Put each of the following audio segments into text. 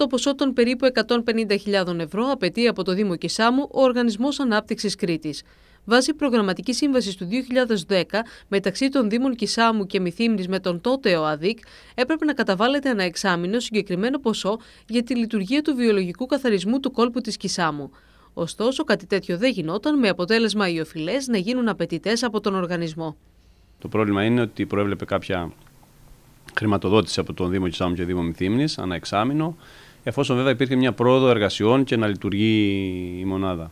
Το ποσό των περίπου 150.000 ευρώ απαιτεί από το Δήμο Κισάμου ο Οργανισμός Ανάπτυξης Κρήτης. Βάσει προγραμματικής σύμβασης του 2010 μεταξύ των Δήμων Κισάμου και Μυθύμνης με τον τότε ΟΑΔΙΚ, έπρεπε να καταβάλλεται ένα εξάμεινο συγκεκριμένο ποσό για τη λειτουργία του βιολογικού καθαρισμού του κόλπου της Κισάμου. Ωστόσο, κάτι τέτοιο δεν γινόταν, με αποτέλεσμα οι οφειλές να γίνουν απαιτητές από τον οργανισμό. Το πρόβλημα είναι ότι προέβλεπε κάποια χρηματοδότηση από τον Δήμο Κισάμου και Δήμο Μυθύμνης, ανά εξάμεινο εφόσον βέβαια υπήρχε μια πρόοδο εργασιών και να λειτουργεί η μονάδα.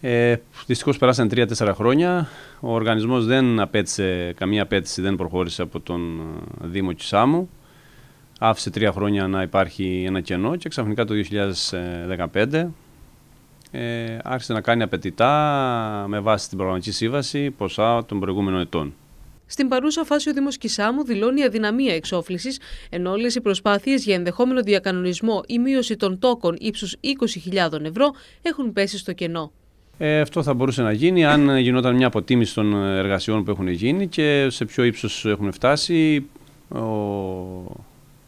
Ε, Δυστυχώς περάσαν 3-4 χρόνια. Ο οργανισμός δεν απέτυσε καμία απέτηση δεν προχώρησε από τον ε, Δήμο Κισάμου. Άφησε τρία χρόνια να υπάρχει ένα κενό και ξαφνικά το 2015 ε, άρχισε να κάνει απαιτητά με βάση την προγραμματική σύμβαση ποσά των προηγούμενων ετών. Στην παρούσα φάση, ο Δήμος Κισάμου δηλώνει αδυναμία εξόφλησης, ενώ όλες οι προσπάθειες για ενδεχόμενο διακανονισμό ή μείωση των τόκων ύψους 20.000 ευρώ έχουν πέσει στο κενό. Ε, αυτό θα μπορούσε να γίνει αν γινόταν μια αποτίμηση των εργασιών που έχουν γίνει και σε ποιο ύψος έχουν φτάσει. Ο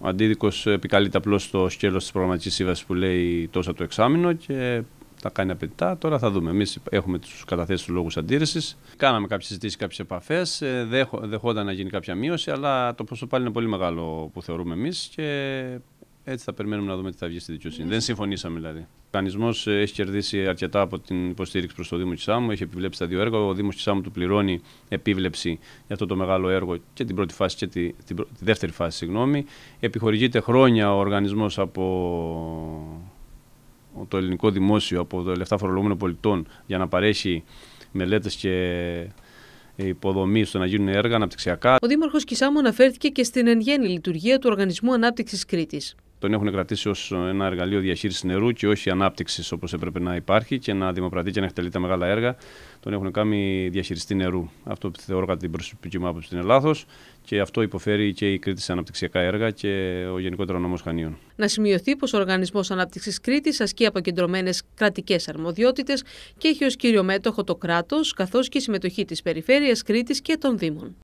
αντίδικος επικαλείται απλώς το σκέλος της προγραμματικής σύμβασης που λέει τόσα το εξάμεινο και τα κάνει απαιτητά. Τώρα θα δούμε. Εμείς έχουμε τους καταθέσεις του λόγους αντίρρησης. Κάναμε κάποιες συζητήσεις, κάποιες επαφές. Ε, δεχόταν να γίνει κάποια μείωση, αλλά το ποσό πάλι είναι πολύ μεγάλο που θεωρούμε εμείς και έτσι θα περιμένουμε να δούμε τι θα βγει στη δικαιοσύνη. Δεν συμφωνήσαμε δηλαδή. Ο οργανισμός ε, έχει κερδίσει αρκετά από την υποστήριξη προς το Δήμο Τσάμου. Έχει επιβλέψει τα δύο έργα. Ο Δήμος Τσάμου του πληρώνει επίβλεψη για αυτό το μεγάλο έργο και την πρώτη φάση και τη, δεύτερη φάση. Συγγνώμη. Επιχορηγείται χρόνια ο οργανισμός από το ελληνικό δημόσιο από το λεφτά φορολογούμενων πολιτών για να παρέχει μελέτες και υποδομής στο να γίνουν έργα αναπτυξιακά. Ο Δήμαρχος Κισάμου αναφέρθηκε και στην εν γέννη λειτουργία του Οργανισμού Ανάπτυξης Κρήτης τον έχουν κρατήσει ως ένα εργαλείο διαχείρισης νερού και όχι ανάπτυξης όπως έπρεπε να υπάρχει και να δημοπρατεί και να εκτελεί τα μεγάλα έργα. Τον έχουν κάνει διαχειριστή νερού. Αυτό που θεωρώ κατά την προσωπική μου άποψη είναι λάθος και αυτό υποφέρει και η Κρήτη σε αναπτυξιακά έργα και ο γενικότερο νόμος Χανίων. Να σημειωθεί πως ο Οργανισμός Ανάπτυξης Κρήτης ασκεί αποκεντρωμένες κρατικές αρμοδιότητες και έχει ως κύριο μέτοχο το κράτος καθώς και η συμμετοχή της Περιφέρειας Κρήτης και των Δήμων.